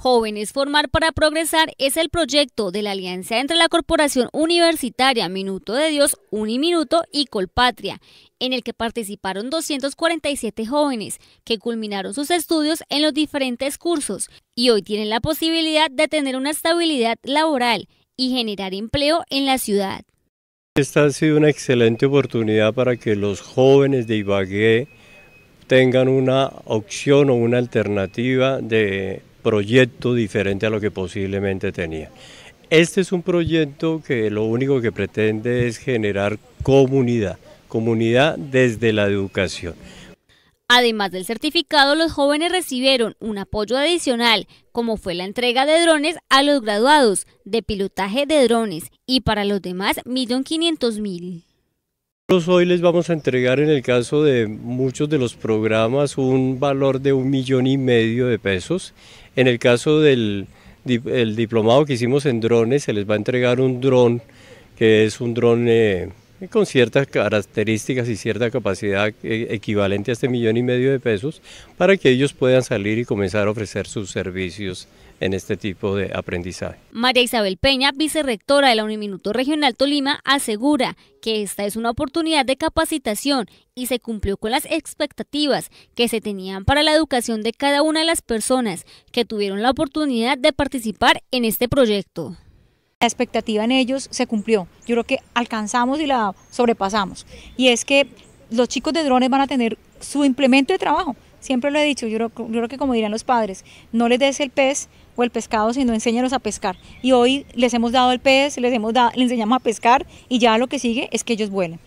Jóvenes Formar para Progresar es el proyecto de la alianza entre la Corporación Universitaria Minuto de Dios, Uniminuto y Colpatria, en el que participaron 247 jóvenes que culminaron sus estudios en los diferentes cursos y hoy tienen la posibilidad de tener una estabilidad laboral y generar empleo en la ciudad. Esta ha sido una excelente oportunidad para que los jóvenes de Ibagué tengan una opción o una alternativa de proyecto diferente a lo que posiblemente tenía. Este es un proyecto que lo único que pretende es generar comunidad, comunidad desde la educación. Además del certificado, los jóvenes recibieron un apoyo adicional, como fue la entrega de drones a los graduados de pilotaje de drones y para los demás 1.500.000. Hoy les vamos a entregar en el caso de muchos de los programas un valor de un millón y medio de pesos. En el caso del diplomado que hicimos en drones, se les va a entregar un dron, que es un dron eh, con ciertas características y cierta capacidad e, equivalente a este millón y medio de pesos para que ellos puedan salir y comenzar a ofrecer sus servicios en este tipo de aprendizaje. María Isabel Peña, vicerectora de la Uniminuto Regional Tolima, asegura que esta es una oportunidad de capacitación y se cumplió con las expectativas que se tenían para la educación de cada una de las personas que tuvieron la oportunidad de participar en este proyecto. La expectativa en ellos se cumplió. Yo creo que alcanzamos y la sobrepasamos. Y es que los chicos de drones van a tener su implemento de trabajo. Siempre lo he dicho, yo creo, que como dirían los padres, no les des el pez o el pescado, sino enséñalos a pescar. Y hoy les hemos dado el pez, les, hemos les enseñamos a pescar y ya lo que sigue es que ellos vuelen.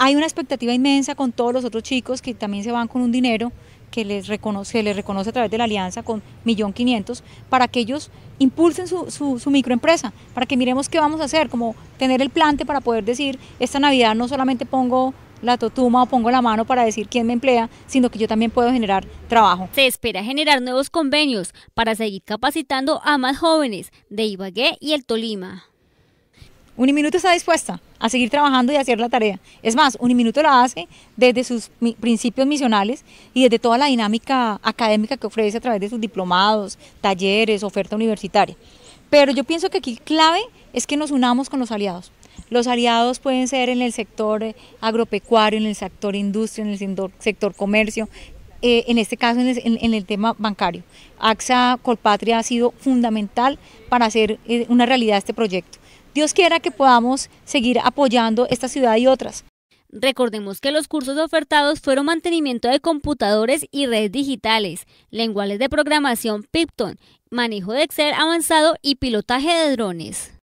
Hay una expectativa inmensa con todos los otros chicos que también se van con un dinero que les reconoce, se les reconoce a través de la alianza con 1.500.000 para que ellos impulsen su, su, microempresa, para que miremos qué vamos a hacer, como tener el plante para poder decir, esta Navidad no solamente pongo la totuma o pongo la mano para decir quién me emplea, sino que yo también puedo generar trabajo. Se espera generar nuevos convenios para seguir capacitando a más jóvenes de Ibagué y el Tolima. Uniminuto está dispuesta a seguir trabajando y a hacer la tarea. Es más, Uniminuto la hace desde sus principios misionales y desde toda la dinámica académica que ofrece a través de sus diplomados, talleres, oferta universitaria. Pero yo pienso que aquí clave es que nos unamos con los aliados. Los aliados pueden ser en el sector eh, agropecuario, en el sector industria, en el sector comercio, eh, en este caso en el, tema bancario. AXA Colpatria ha sido fundamental para hacer eh, una realidad este proyecto. Dios quiera que podamos seguir apoyando esta ciudad y otras. Recordemos que los cursos ofertados fueron mantenimiento de computadores y redes digitales, lenguajes de programación PIPTON, manejo de Excel avanzado y pilotaje de drones.